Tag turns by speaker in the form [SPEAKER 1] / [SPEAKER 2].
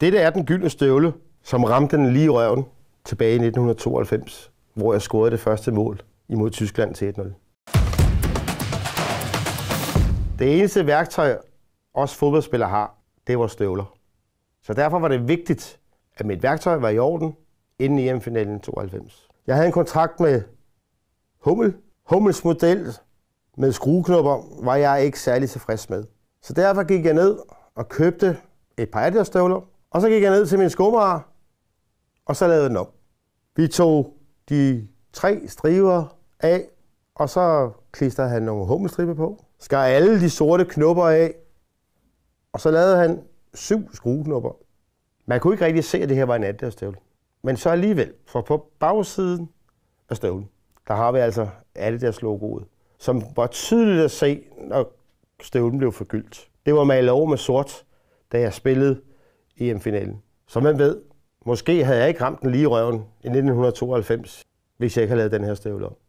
[SPEAKER 1] Dette er den gyldne støvle, som ramte den lige i røven tilbage i 1992, hvor jeg scorede det første mål imod Tyskland til 1-0. Det eneste værktøj, os fodboldspillere har, det var støvler. Så derfor var det vigtigt, at mit værktøj var i orden inden EM-finalen 92. Jeg havde en kontrakt med Hummel. Hummels model med skrueknopper var jeg ikke særlig tilfreds med. Så derfor gik jeg ned og købte et par Adidas-støvler, og så gik jeg ned til min skomager, og så lavede den op. Vi tog de tre striber af, og så klistrede han nogle hummelstriber på. Skar alle de sorte knopper af, og så lavede han syv skrueknopper. Man kunne ikke rigtig se, at det her var en Adidas-støvle. Men så alligevel, for på bagsiden af støvlen, der har vi altså Adidas-logoet, som var tydeligt at se, når støvlen blev forgyldt. Det var malet over med sort, da jeg spillede EM-finalen. Som man ved, måske havde jeg ikke ramt den lige i røven i 1992, hvis jeg ikke havde lavet den her støvle op.